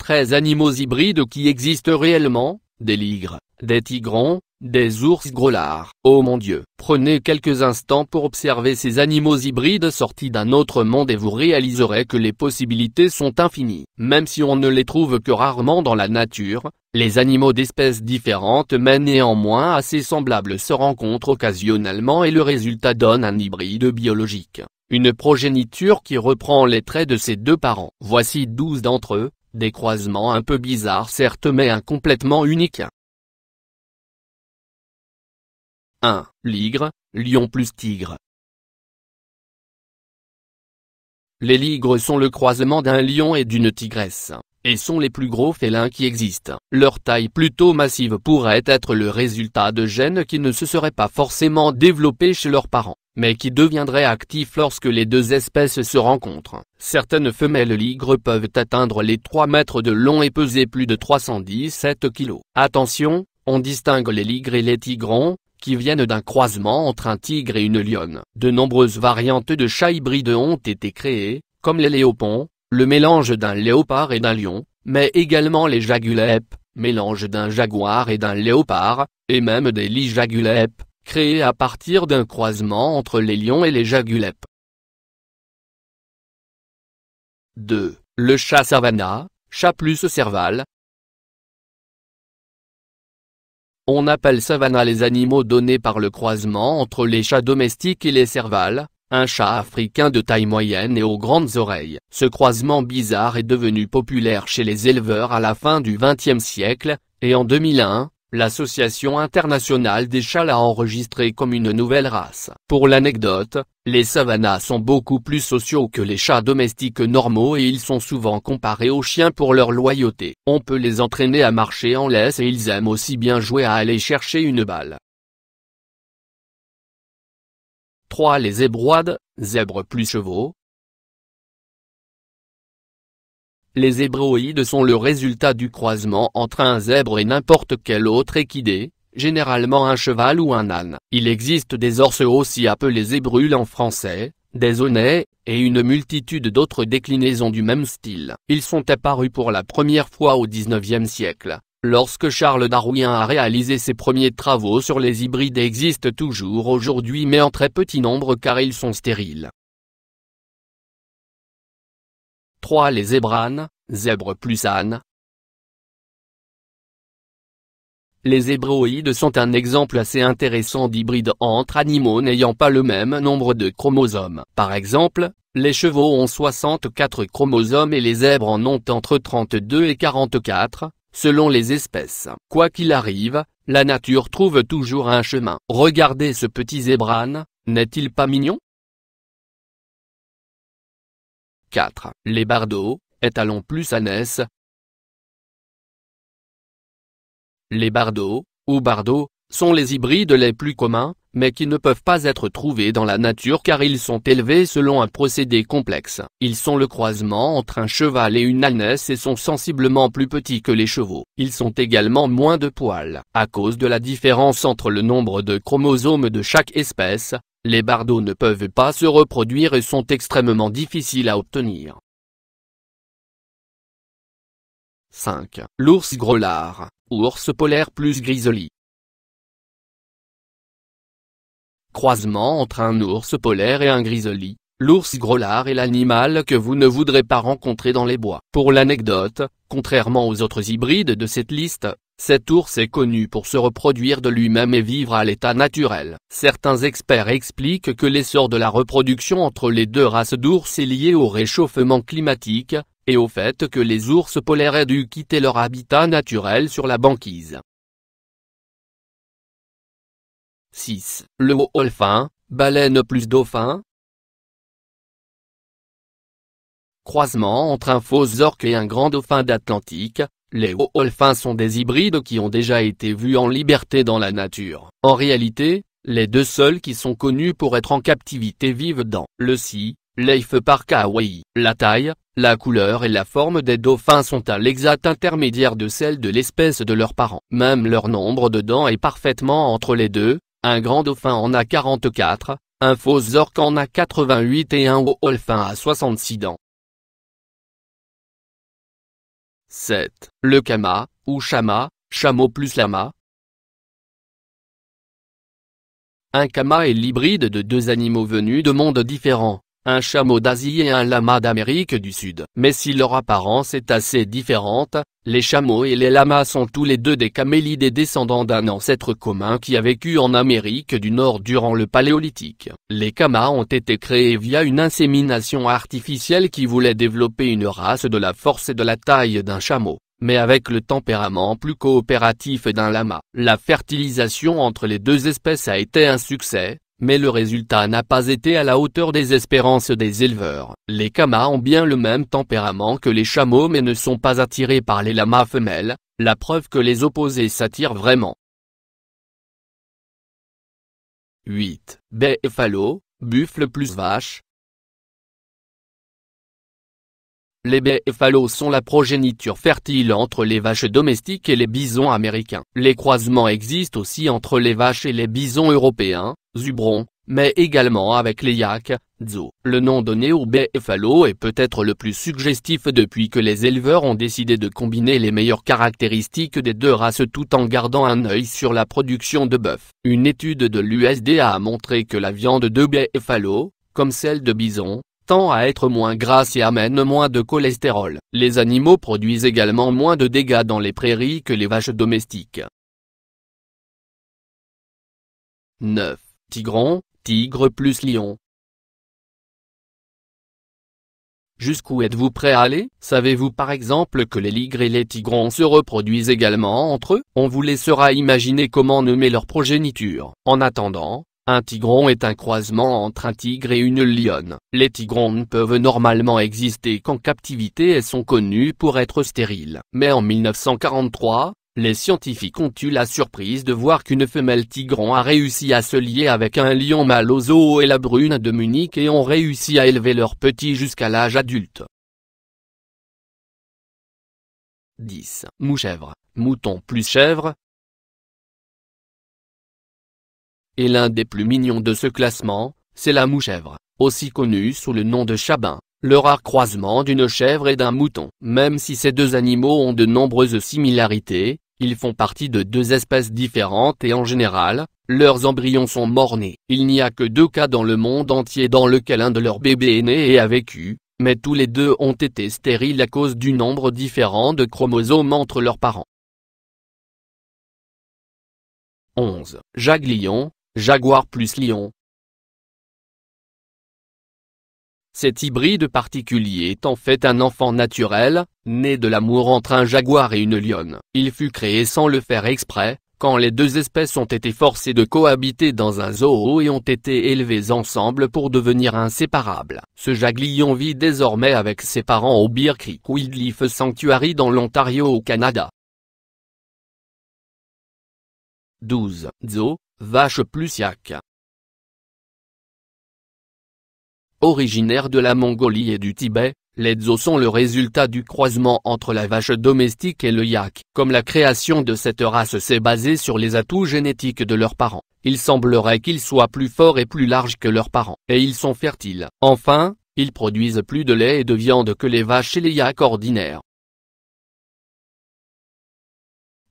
13 animaux hybrides qui existent réellement, des ligres, des tigrons, des ours grelards. Oh mon Dieu Prenez quelques instants pour observer ces animaux hybrides sortis d'un autre monde et vous réaliserez que les possibilités sont infinies. Même si on ne les trouve que rarement dans la nature, les animaux d'espèces différentes mais néanmoins assez semblables se rencontrent occasionnellement et le résultat donne un hybride biologique. Une progéniture qui reprend les traits de ses deux parents. Voici 12 d'entre eux, des croisements un peu bizarres certes mais incomplètement uniques. 1. Ligre, lion plus tigre. Les ligres sont le croisement d'un lion et d'une tigresse, et sont les plus gros félins qui existent. Leur taille plutôt massive pourrait être le résultat de gènes qui ne se seraient pas forcément développés chez leurs parents mais qui deviendraient actifs lorsque les deux espèces se rencontrent. Certaines femelles ligres peuvent atteindre les 3 mètres de long et peser plus de 317 kg. Attention, on distingue les ligres et les tigrons, qui viennent d'un croisement entre un tigre et une lionne. De nombreuses variantes de chats hybrides ont été créées, comme les léopons, le mélange d'un léopard et d'un lion, mais également les jagulep, mélange d'un jaguar et d'un léopard, et même des lits jagulep, Créé à partir d'un croisement entre les lions et les jaguleps. 2. Le chat Savannah, chat plus serval. On appelle Savannah les animaux donnés par le croisement entre les chats domestiques et les servals, un chat africain de taille moyenne et aux grandes oreilles. Ce croisement bizarre est devenu populaire chez les éleveurs à la fin du XXe siècle, et en 2001, l'Association internationale des chats l'a enregistré comme une nouvelle race. Pour l'anecdote, les savannas sont beaucoup plus sociaux que les chats domestiques normaux et ils sont souvent comparés aux chiens pour leur loyauté. On peut les entraîner à marcher en laisse et ils aiment aussi bien jouer à aller chercher une balle. 3. Les ébroides, zèbres plus chevaux, Les hébroïdes sont le résultat du croisement entre un zèbre et n'importe quel autre équidé, généralement un cheval ou un âne. Il existe des ors aussi appelés zébrules en français, des onnets, et une multitude d'autres déclinaisons du même style. Ils sont apparus pour la première fois au XIXe siècle. Lorsque Charles Darwin a réalisé ses premiers travaux sur les hybrides existent toujours aujourd'hui mais en très petit nombre car ils sont stériles. 3 Les zébranes, zèbre plus ânes. Les zébroïdes sont un exemple assez intéressant d'hybrides entre animaux n'ayant pas le même nombre de chromosomes. Par exemple, les chevaux ont 64 chromosomes et les zèbres en ont entre 32 et 44, selon les espèces. Quoi qu'il arrive, la nature trouve toujours un chemin. Regardez ce petit zébrane, n'est-il pas mignon 4. Les Bardeaux, étalons plus anès. Les Bardeaux, ou Bardeaux, sont les hybrides les plus communs, mais qui ne peuvent pas être trouvés dans la nature car ils sont élevés selon un procédé complexe. Ils sont le croisement entre un cheval et une ânesse et sont sensiblement plus petits que les chevaux. Ils sont également moins de poils. À cause de la différence entre le nombre de chromosomes de chaque espèce, les bardeaux ne peuvent pas se reproduire et sont extrêmement difficiles à obtenir. 5. L'ours grolard, ours polaire plus grizzly. Croisement entre un ours polaire et un grizzly. L'ours grolard est l'animal que vous ne voudrez pas rencontrer dans les bois. Pour l'anecdote, contrairement aux autres hybrides de cette liste, cet ours est connu pour se reproduire de lui-même et vivre à l'état naturel. Certains experts expliquent que l'essor de la reproduction entre les deux races d'ours est lié au réchauffement climatique, et au fait que les ours polaires aient dû quitter leur habitat naturel sur la banquise. 6. Le haut-olfin, baleine plus dauphin, croisement entre un faux orque et un grand dauphin d'Atlantique, les olfins sont des hybrides qui ont déjà été vus en liberté dans la nature. En réalité, les deux seuls qui sont connus pour être en captivité vivent dans le si, Life Park à Hawaii. La taille, la couleur et la forme des dauphins sont à l'exact intermédiaire de celle de l'espèce de leurs parents. Même leur nombre de dents est parfaitement entre les deux, un grand dauphin en a 44, un faux orque en a 88 et un olfin a 66 dents. 7. Le kama, ou chama, chameau plus lama. Un kama est l'hybride de deux animaux venus de mondes différents un chameau d'Asie et un lama d'Amérique du Sud. Mais si leur apparence est assez différente, les chameaux et les lamas sont tous les deux des camélidés descendants d'un ancêtre commun qui a vécu en Amérique du Nord durant le Paléolithique. Les camas ont été créés via une insémination artificielle qui voulait développer une race de la force et de la taille d'un chameau mais avec le tempérament plus coopératif d'un lama. La fertilisation entre les deux espèces a été un succès, mais le résultat n'a pas été à la hauteur des espérances des éleveurs. Les camas ont bien le même tempérament que les chameaux mais ne sont pas attirés par les lamas femelles, la preuve que les opposés s'attirent vraiment. 8. Beffalo, buffle plus vache, Les baies sont la progéniture fertile entre les vaches domestiques et les bisons américains. Les croisements existent aussi entre les vaches et les bisons européens, zubron, mais également avec les yaks, zoos. Le nom donné aux baies est peut-être le plus suggestif depuis que les éleveurs ont décidé de combiner les meilleures caractéristiques des deux races tout en gardant un œil sur la production de bœuf. Une étude de l'USDA a montré que la viande de baies comme celle de bison, à être moins grasse et amène moins de cholestérol. Les animaux produisent également moins de dégâts dans les prairies que les vaches domestiques. 9. Tigron, tigre plus lion. Jusqu'où êtes-vous prêt à aller Savez-vous par exemple que les ligres et les tigrons se reproduisent également entre eux On vous laissera imaginer comment nommer leur progéniture. En attendant, un tigron est un croisement entre un tigre et une lionne. Les tigrons ne peuvent normalement exister qu'en captivité et sont connus pour être stériles. Mais en 1943, les scientifiques ont eu la surprise de voir qu'une femelle tigron a réussi à se lier avec un lion mâle aux zoo et la brune de Munich et ont réussi à élever leurs petits jusqu'à l'âge adulte. 10. Mouchèvre, mouton plus chèvre, et l'un des plus mignons de ce classement, c'est la mouchèvre, aussi connue sous le nom de chabin, le rare croisement d'une chèvre et d'un mouton. Même si ces deux animaux ont de nombreuses similarités, ils font partie de deux espèces différentes et en général, leurs embryons sont morts-nés. Il n'y a que deux cas dans le monde entier dans lequel un de leurs bébés est né et a vécu, mais tous les deux ont été stériles à cause du nombre différent de chromosomes entre leurs parents. 11. Jaglion, Jaguar plus Lion. Cet hybride particulier est en fait un enfant naturel, né de l'amour entre un jaguar et une lionne. Il fut créé sans le faire exprès, quand les deux espèces ont été forcées de cohabiter dans un zoo et ont été élevées ensemble pour devenir inséparables. Ce jaglion vit désormais avec ses parents au Beer Creek Wildlife Sanctuary dans l'Ontario au Canada. 12. Zoo, vache plus yak Originaire de la Mongolie et du Tibet, les zoos sont le résultat du croisement entre la vache domestique et le yak. Comme la création de cette race s'est basée sur les atouts génétiques de leurs parents, il semblerait qu'ils soient plus forts et plus larges que leurs parents. Et ils sont fertiles. Enfin, ils produisent plus de lait et de viande que les vaches et les yaks ordinaires.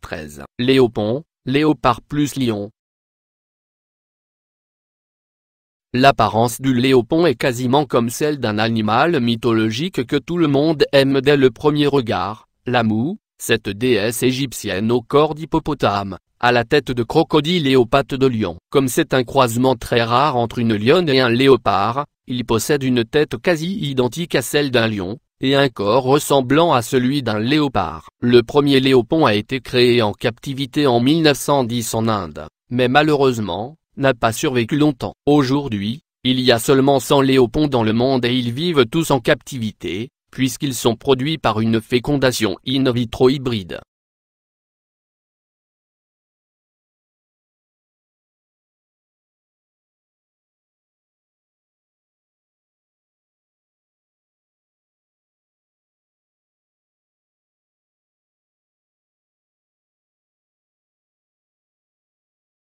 13. Léopon, léopard plus lion, L'apparence du léopon est quasiment comme celle d'un animal mythologique que tout le monde aime dès le premier regard, la moue, cette déesse égyptienne au corps d'hippopotame, à la tête de crocodile et aux pattes de lion. Comme c'est un croisement très rare entre une lionne et un léopard, il possède une tête quasi identique à celle d'un lion, et un corps ressemblant à celui d'un léopard. Le premier léopon a été créé en captivité en 1910 en Inde, mais malheureusement, n'a pas survécu longtemps. Aujourd'hui, il y a seulement 100 léopons dans le monde et ils vivent tous en captivité, puisqu'ils sont produits par une fécondation in vitro hybride.